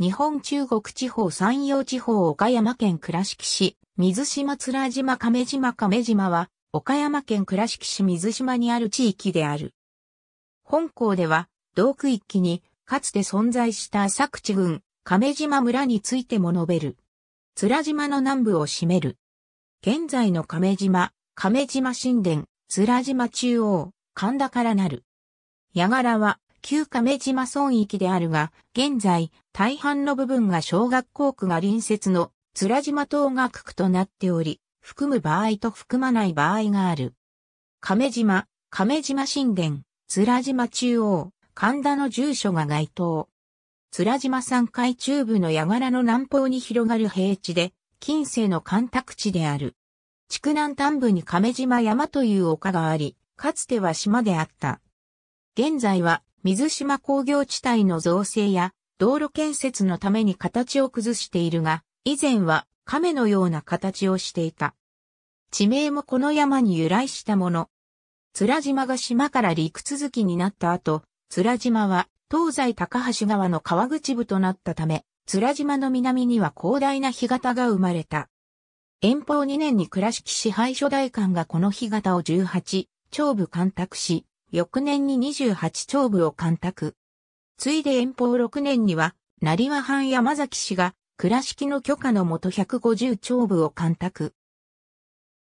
日本中国地方山陽地方岡山県倉敷市、水島津島亀島亀島は、岡山県倉敷市水島にある地域である。本校では、同区域に、かつて存在した浅口郡、亀島村についても述べる。津島の南部を占める。現在の亀島、亀島神殿、津島中央、神田からなる。矢柄は、旧亀島村域であるが、現在、大半の部分が小学校区が隣接の津島等学区となっており、含む場合と含まない場合がある。亀島、亀島神殿、津島中央、神田の住所が該当。津島山海中部の矢柄の南方に広がる平地で、近世の干拓地である。築南端部に亀島山という丘があり、かつては島であった。現在は水島工業地帯の造成や道路建設のために形を崩しているが、以前は亀のような形をしていた。地名もこの山に由来したもの。津良島が島から陸続きになった後、津良島は東西高橋川の川口部となったため、津良島の南には広大な干潟が生まれた。遠方2年に倉敷支配所代官がこの干潟を18、長部干拓し、翌年に28長部を干拓。ついで遠方6年には、成和藩山崎氏が、倉敷の許可のもと150丁部を干拓。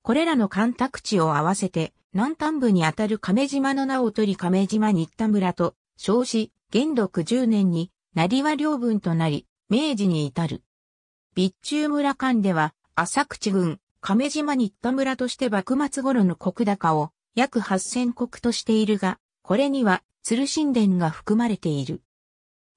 これらの干拓地を合わせて、南端部にあたる亀島の名を取り亀島新田村と、称し、元禄10年に、成和領分となり、明治に至る。備中村間では、浅口郡、亀島新田村として幕末頃の国高を、約8000国としているが、これには鶴神殿が含まれている。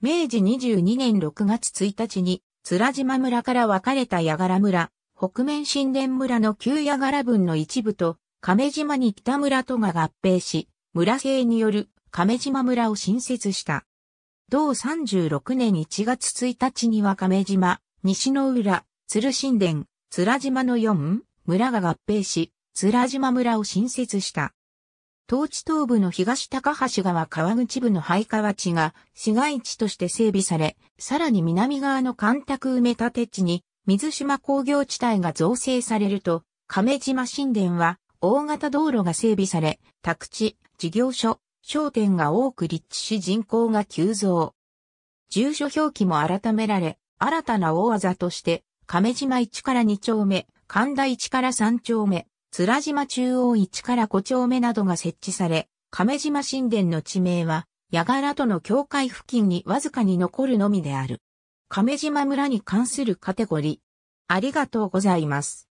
明治22年6月1日に、津島村から分かれた矢柄村、北面神殿村の旧矢柄分の一部と、亀島に北村とが合併し、村制による亀島村を新設した。同36年1月1日には亀島、西の浦、鶴神殿、津島の4村が合併し、津良島村を新設した。当地東部の東高橋川川口部の廃川地が市街地として整備され、さらに南側の干拓埋め立て地に水島工業地帯が造成されると、亀島神殿は大型道路が整備され、宅地、事業所、商店が多く立地し人口が急増。住所表記も改められ、新たな大技として、亀島1から2丁目、神田1から3丁目、津島中央市から5丁目などが設置され、亀島神殿の地名は、矢柄との境界付近にわずかに残るのみである。亀島村に関するカテゴリー。ありがとうございます。